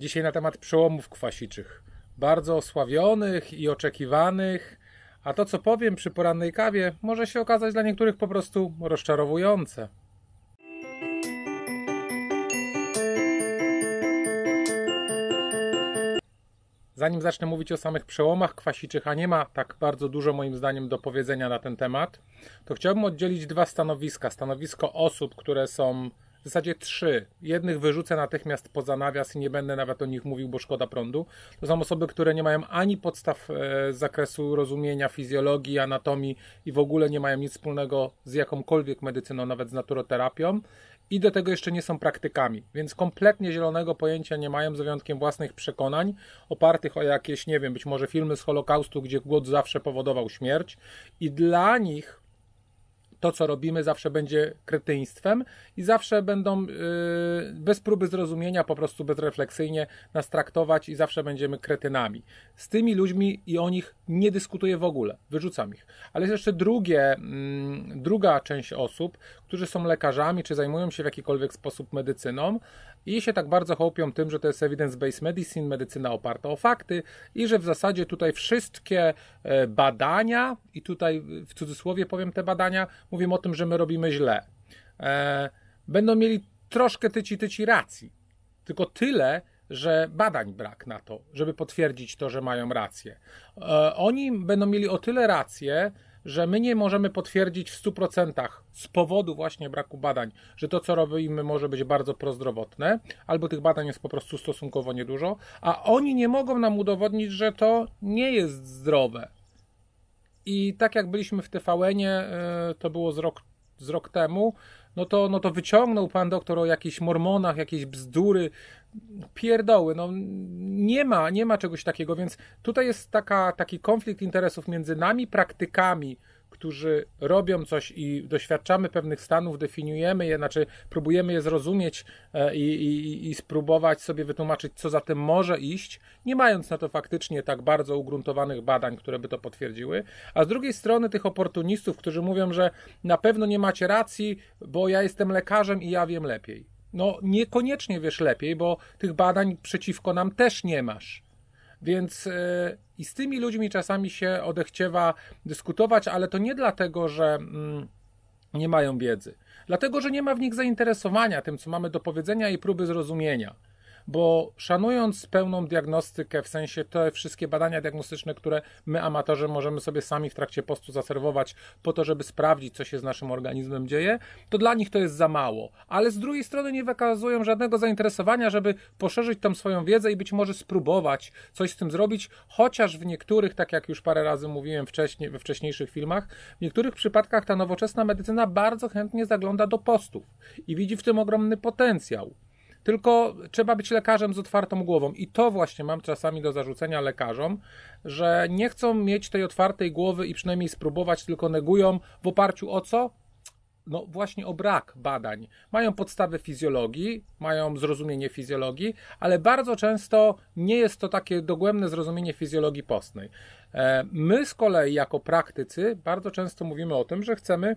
Dzisiaj na temat przełomów kwasiczych. Bardzo osławionych i oczekiwanych, a to co powiem przy porannej kawie może się okazać dla niektórych po prostu rozczarowujące. Zanim zacznę mówić o samych przełomach kwasiczych, a nie ma tak bardzo dużo moim zdaniem do powiedzenia na ten temat, to chciałbym oddzielić dwa stanowiska. Stanowisko osób, które są w zasadzie trzy. Jednych wyrzucę natychmiast poza nawias i nie będę nawet o nich mówił, bo szkoda prądu. To są osoby, które nie mają ani podstaw e, z zakresu rozumienia fizjologii, anatomii i w ogóle nie mają nic wspólnego z jakąkolwiek medycyną, nawet z naturoterapią. I do tego jeszcze nie są praktykami, więc kompletnie zielonego pojęcia nie mają, z wyjątkiem własnych przekonań, opartych o jakieś, nie wiem, być może filmy z Holokaustu, gdzie głód zawsze powodował śmierć. I dla nich to, co robimy, zawsze będzie kretyństwem i zawsze będą yy, bez próby zrozumienia, po prostu bezrefleksyjnie nas traktować i zawsze będziemy kretynami. Z tymi ludźmi i o nich nie dyskutuję w ogóle, wyrzucam ich. Ale jest jeszcze drugie, yy, druga część osób, którzy są lekarzami, czy zajmują się w jakikolwiek sposób medycyną i się tak bardzo hołpią tym, że to jest evidence-based medicine, medycyna oparta o fakty i że w zasadzie tutaj wszystkie e, badania, i tutaj w cudzysłowie powiem te badania, mówią o tym, że my robimy źle. E, będą mieli troszkę tyci tyci racji. Tylko tyle, że badań brak na to, żeby potwierdzić to, że mają rację. E, oni będą mieli o tyle rację, że my nie możemy potwierdzić w 100% z powodu właśnie braku badań, że to, co robimy, może być bardzo prozdrowotne, albo tych badań jest po prostu stosunkowo niedużo, a oni nie mogą nam udowodnić, że to nie jest zdrowe. I tak jak byliśmy w tvn e, to było z rok, z rok temu, no to, no to wyciągnął pan doktor o jakichś mormonach, jakieś bzdury, pierdoły, no nie ma, nie ma czegoś takiego, więc tutaj jest taka, taki konflikt interesów między nami, praktykami, którzy robią coś i doświadczamy pewnych stanów, definiujemy je, znaczy próbujemy je zrozumieć e, i, i, i, spróbować sobie wytłumaczyć, co za tym może iść, nie mając na to faktycznie tak bardzo ugruntowanych badań, które by to potwierdziły. A z drugiej strony tych oportunistów, którzy mówią, że na pewno nie macie racji, bo ja jestem lekarzem i ja wiem lepiej. No niekoniecznie wiesz lepiej, bo tych badań przeciwko nam też nie masz. Więc yy, i z tymi ludźmi czasami się odechciewa dyskutować, ale to nie dlatego, że mm, nie mają wiedzy. Dlatego, że nie ma w nich zainteresowania tym, co mamy do powiedzenia i próby zrozumienia bo szanując pełną diagnostykę, w sensie te wszystkie badania diagnostyczne, które my amatorzy możemy sobie sami w trakcie postu zaserwować po to, żeby sprawdzić, co się z naszym organizmem dzieje, to dla nich to jest za mało. Ale z drugiej strony nie wykazują żadnego zainteresowania, żeby poszerzyć tą swoją wiedzę i być może spróbować coś z tym zrobić, chociaż w niektórych, tak jak już parę razy mówiłem wcześniej, we wcześniejszych filmach, w niektórych przypadkach ta nowoczesna medycyna bardzo chętnie zagląda do postów i widzi w tym ogromny potencjał. Tylko trzeba być lekarzem z otwartą głową. I to właśnie mam czasami do zarzucenia lekarzom, że nie chcą mieć tej otwartej głowy i przynajmniej spróbować, tylko negują w oparciu o co? no właśnie o brak badań. Mają podstawy fizjologii, mają zrozumienie fizjologii, ale bardzo często nie jest to takie dogłębne zrozumienie fizjologii postnej. E, my z kolei jako praktycy bardzo często mówimy o tym, że chcemy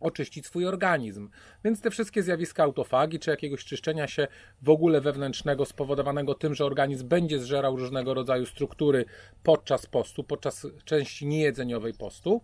oczyścić swój organizm. Więc te wszystkie zjawiska autofagi czy jakiegoś czyszczenia się w ogóle wewnętrznego spowodowanego tym, że organizm będzie zżerał różnego rodzaju struktury podczas postu, podczas części niejedzeniowej postu,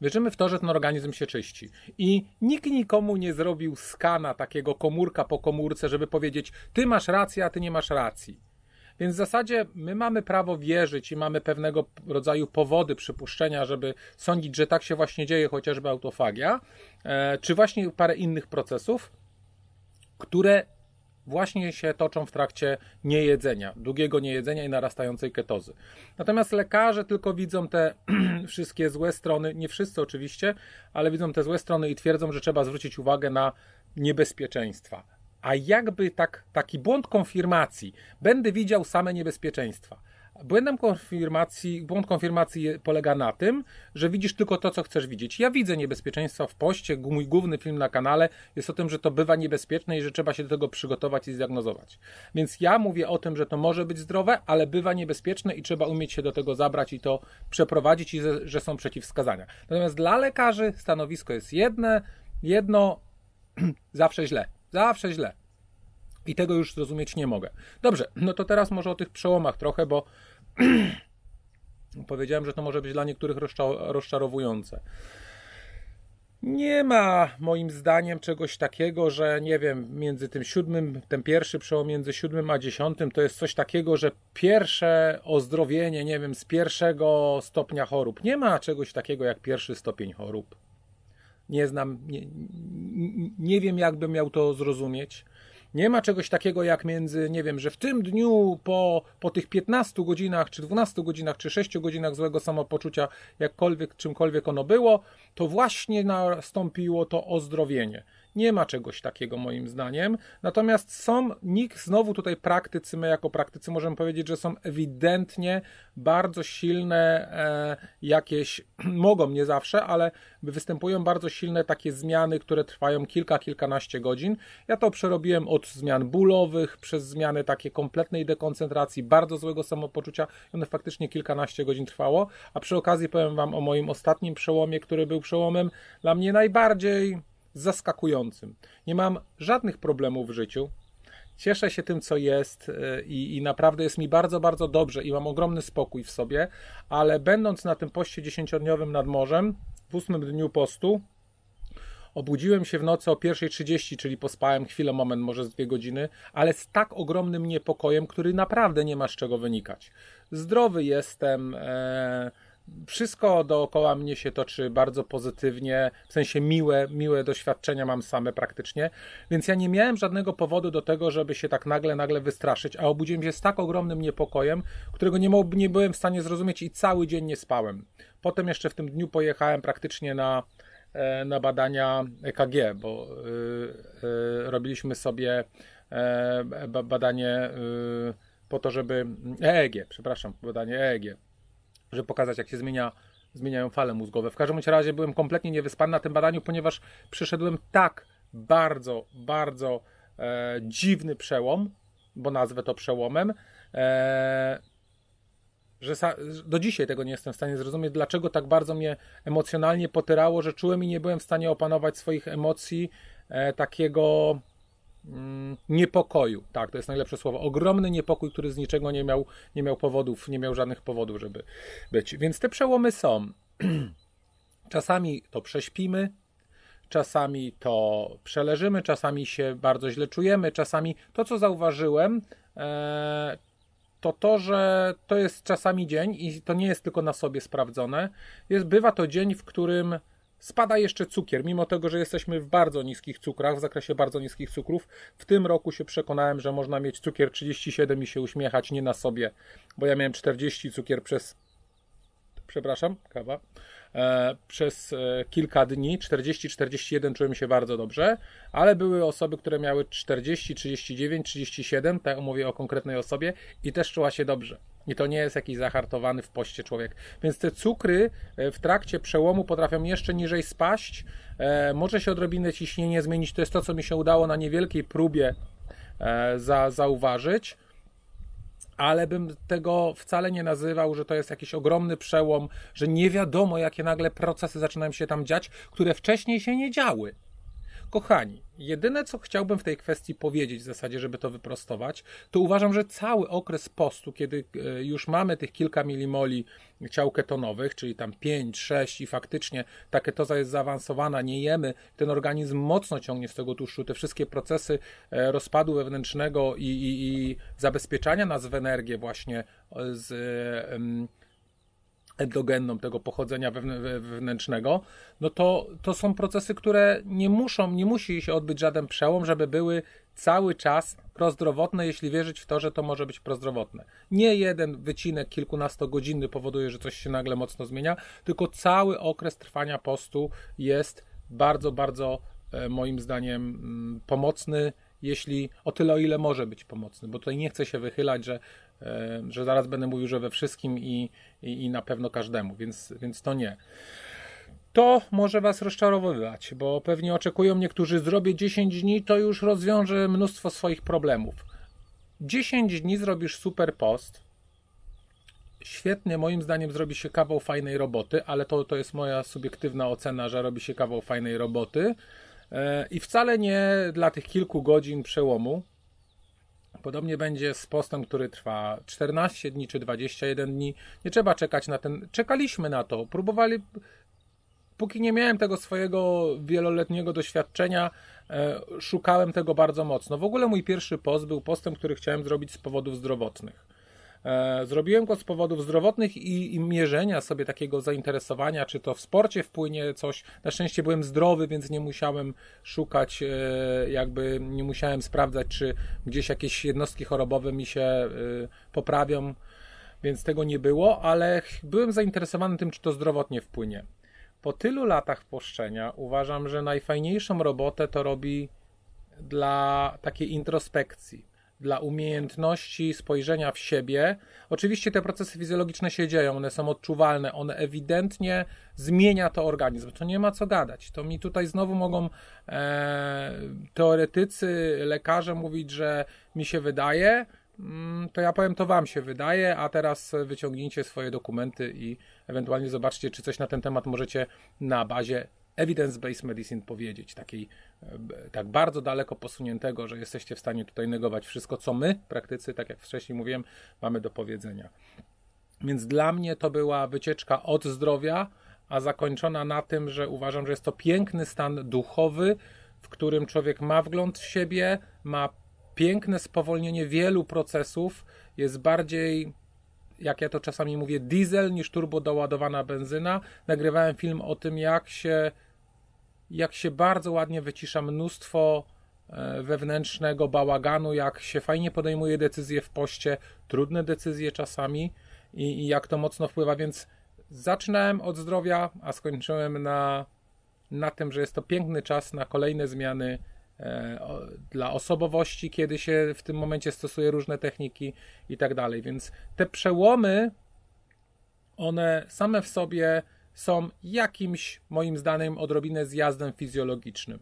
Wierzymy w to, że ten organizm się czyści. I nikt nikomu nie zrobił skana takiego komórka po komórce, żeby powiedzieć: Ty masz rację, a ty nie masz racji. Więc w zasadzie my mamy prawo wierzyć i mamy pewnego rodzaju powody przypuszczenia, żeby sądzić, że tak się właśnie dzieje, chociażby autofagia, e, czy właśnie parę innych procesów, które właśnie się toczą w trakcie niejedzenia, długiego niejedzenia i narastającej ketozy. Natomiast lekarze tylko widzą te wszystkie złe strony, nie wszyscy oczywiście, ale widzą te złe strony i twierdzą, że trzeba zwrócić uwagę na niebezpieczeństwa, a jakby tak, taki błąd konfirmacji, będę widział same niebezpieczeństwa. Błędem konfirmacji, błąd konfirmacji polega na tym, że widzisz tylko to, co chcesz widzieć. Ja widzę niebezpieczeństwa w poście. Mój główny film na kanale jest o tym, że to bywa niebezpieczne i że trzeba się do tego przygotować i zdiagnozować. Więc ja mówię o tym, że to może być zdrowe, ale bywa niebezpieczne i trzeba umieć się do tego zabrać i to przeprowadzić, i że są przeciwwskazania. Natomiast dla lekarzy stanowisko jest jedne, jedno zawsze źle. Zawsze źle. I tego już zrozumieć nie mogę. Dobrze, no to teraz może o tych przełomach trochę, bo powiedziałem, że to może być dla niektórych rozczarowujące. Nie ma moim zdaniem czegoś takiego, że nie wiem, między tym siódmym, ten pierwszy przełom między siódmym a dziesiątym to jest coś takiego, że pierwsze ozdrowienie, nie wiem, z pierwszego stopnia chorób. Nie ma czegoś takiego jak pierwszy stopień chorób. Nie znam, nie, nie wiem, jakbym miał to zrozumieć. Nie ma czegoś takiego jak między, nie wiem, że w tym dniu po, po tych 15 godzinach, czy 12 godzinach, czy 6 godzinach złego samopoczucia, jakkolwiek, czymkolwiek ono było, to właśnie nastąpiło to ozdrowienie. Nie ma czegoś takiego moim zdaniem. Natomiast są, nikt znowu tutaj praktycy, my jako praktycy możemy powiedzieć, że są ewidentnie bardzo silne e, jakieś, mogą nie zawsze, ale występują bardzo silne takie zmiany, które trwają kilka, kilkanaście godzin. Ja to przerobiłem od zmian bólowych, przez zmiany takie kompletnej dekoncentracji, bardzo złego samopoczucia. One faktycznie kilkanaście godzin trwało. A przy okazji powiem Wam o moim ostatnim przełomie, który był przełomem dla mnie najbardziej zaskakującym. Nie mam żadnych problemów w życiu. Cieszę się tym, co jest e, i, i, naprawdę jest mi bardzo, bardzo dobrze i mam ogromny spokój w sobie, ale będąc na tym poście dziesięciodniowym nad morzem, w ósmym dniu postu, obudziłem się w nocy o 1.30, czyli pospałem chwilę, moment, może z dwie godziny, ale z tak ogromnym niepokojem, który naprawdę nie ma z czego wynikać. Zdrowy jestem, e wszystko dookoła mnie się toczy bardzo pozytywnie, w sensie miłe, miłe doświadczenia mam same praktycznie, więc ja nie miałem żadnego powodu do tego, żeby się tak nagle, nagle wystraszyć, a obudziłem się z tak ogromnym niepokojem, którego nie, mógł, nie byłem w stanie zrozumieć i cały dzień nie spałem. Potem jeszcze w tym dniu pojechałem praktycznie na, e, na badania EKG, bo y, y, robiliśmy sobie y, badanie po to, żeby EEG, przepraszam, badanie EEG żeby pokazać, jak się zmienia, zmieniają fale mózgowe. W każdym razie byłem kompletnie niewyspany na tym badaniu, ponieważ przyszedłem tak bardzo, bardzo e, dziwny przełom, bo nazwę to przełomem, e, że do dzisiaj tego nie jestem w stanie zrozumieć, dlaczego tak bardzo mnie emocjonalnie potyrało, że czułem i nie byłem w stanie opanować swoich emocji e, takiego Mm, niepokoju. Tak, to jest najlepsze słowo. Ogromny niepokój, który z niczego nie miał, nie miał powodów, nie miał żadnych powodów, żeby być. Więc te przełomy są. Czasami to prześpimy, czasami to przeleżymy, czasami się bardzo źle czujemy, czasami to, co zauważyłem, e, to to, że to jest czasami dzień i to nie jest tylko na sobie sprawdzone. Jest, bywa to dzień, w którym Spada jeszcze cukier, mimo tego, że jesteśmy w bardzo niskich cukrach, w zakresie bardzo niskich cukrów. W tym roku się przekonałem, że można mieć cukier 37 i się uśmiechać nie na sobie, bo ja miałem 40 cukier przez. Przepraszam, kawa. E, przez e, kilka dni, 40-41 czułem się bardzo dobrze, ale były osoby, które miały 40, 39, 37, tak mówię o konkretnej osobie, i też czuła się dobrze. I to nie jest jakiś zahartowany w poście człowiek. Więc te cukry e, w trakcie przełomu potrafią jeszcze niżej spaść. E, może się odrobinę ciśnienie zmienić. To jest to, co mi się udało na niewielkiej próbie e, za, zauważyć. Ale bym tego wcale nie nazywał, że to jest jakiś ogromny przełom, że nie wiadomo, jakie nagle procesy zaczynają się tam dziać, które wcześniej się nie działy. Kochani, jedyne co chciałbym w tej kwestii powiedzieć, w zasadzie, żeby to wyprostować, to uważam, że cały okres postu, kiedy e, już mamy tych kilka milimoli ciał ketonowych, czyli tam 5, 6 i faktycznie ta ketoza jest zaawansowana, nie jemy, ten organizm mocno ciągnie z tego tłuszczu, te wszystkie procesy e, rozpadu wewnętrznego i, i, i zabezpieczania nas w energię właśnie e, z endogenną tego pochodzenia wewnętrznego, no to, to są procesy, które nie muszą, nie musi się odbyć żaden przełom, żeby były cały czas prozdrowotne, jeśli wierzyć w to, że to może być prozdrowotne. Nie jeden wycinek kilkunastogodzinny powoduje, że coś się nagle mocno zmienia, tylko cały okres trwania postu jest bardzo, bardzo e, moim zdaniem mm, pomocny, jeśli o tyle, o ile może być pomocny, bo tutaj nie chcę się wychylać, że że zaraz będę mówił, że we wszystkim i, i, i na pewno każdemu, więc, więc to nie to może Was rozczarowywać, bo pewnie oczekują niektórzy, zrobię 10 dni, to już rozwiąże mnóstwo swoich problemów. 10 dni zrobisz super post. Świetnie, moim zdaniem, zrobi się kawał fajnej roboty, ale to, to jest moja subiektywna ocena, że robi się kawał fajnej roboty. E, I wcale nie dla tych kilku godzin przełomu, Podobnie będzie z postem, który trwa 14 dni czy 21 dni. Nie trzeba czekać na ten. Czekaliśmy na to. Próbowali. Póki nie miałem tego swojego wieloletniego doświadczenia, e, szukałem tego bardzo mocno. W ogóle mój pierwszy post był postem, który chciałem zrobić z powodów zdrowotnych. E, zrobiłem go z powodów zdrowotnych i, i, mierzenia sobie takiego zainteresowania, czy to w sporcie wpłynie coś. Na szczęście byłem zdrowy, więc nie musiałem szukać, e, jakby nie musiałem sprawdzać, czy gdzieś jakieś jednostki chorobowe mi się e, poprawią, więc tego nie było, ale byłem zainteresowany tym, czy to zdrowotnie wpłynie. Po tylu latach poszczenia uważam, że najfajniejszą robotę to robi dla takiej introspekcji dla umiejętności spojrzenia w siebie. Oczywiście te procesy fizjologiczne się dzieją, one są odczuwalne, one ewidentnie zmienia to organizm. To nie ma co gadać. To mi tutaj znowu mogą e, teoretycy, lekarze mówić, że mi się wydaje, mm, to ja powiem, to wam się wydaje, a teraz wyciągnijcie swoje dokumenty i ewentualnie zobaczcie, czy coś na ten temat możecie na bazie evidence-based medicine powiedzieć, takiej e, tak bardzo daleko posuniętego, że jesteście w stanie tutaj negować wszystko, co my, praktycy, tak jak wcześniej mówiłem, mamy do powiedzenia. Więc dla mnie to była wycieczka od zdrowia, a zakończona na tym, że uważam, że jest to piękny stan duchowy, w którym człowiek ma wgląd w siebie, ma piękne spowolnienie wielu procesów, jest bardziej jak ja to czasami mówię, diesel niż turbo doładowana benzyna. Nagrywałem film o tym, jak się, jak się bardzo ładnie wycisza mnóstwo e, wewnętrznego bałaganu, jak się fajnie podejmuje decyzje w poście, trudne decyzje czasami i, i jak to mocno wpływa, więc zaczynałem od zdrowia, a skończyłem na, na tym, że jest to piękny czas na kolejne zmiany E, dla osobowości, kiedy się w tym momencie stosuje różne techniki i tak dalej. Więc te przełomy, one same w sobie są jakimś, moim zdaniem, odrobinę zjazdem fizjologicznym.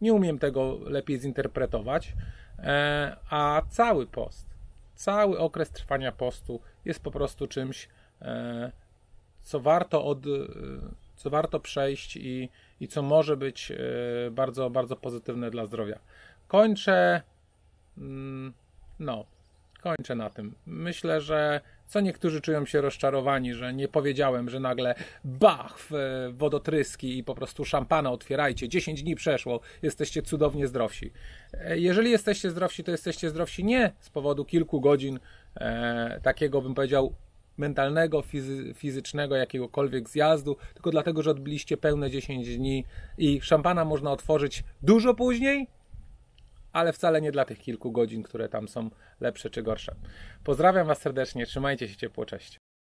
Nie umiem tego lepiej zinterpretować, e, a cały post, cały okres trwania postu jest po prostu czymś, e, co warto, od, co warto przejść i, i co może być e, bardzo, bardzo pozytywne dla zdrowia. Kończę. Mm, no, kończę na tym. Myślę, że co niektórzy czują się rozczarowani, że nie powiedziałem, że nagle bach w wodotryski i po prostu szampana otwierajcie, 10 dni przeszło, jesteście cudownie zdrowsi. E, jeżeli jesteście zdrowsi, to jesteście zdrowsi nie z powodu kilku godzin e, takiego, bym powiedział, mentalnego, fizy fizycznego, jakiegokolwiek zjazdu, tylko dlatego, że odbyliście pełne 10 dni i szampana można otworzyć dużo później, ale wcale nie dla tych kilku godzin, które tam są lepsze czy gorsze. Pozdrawiam Was serdecznie, trzymajcie się ciepło, cześć.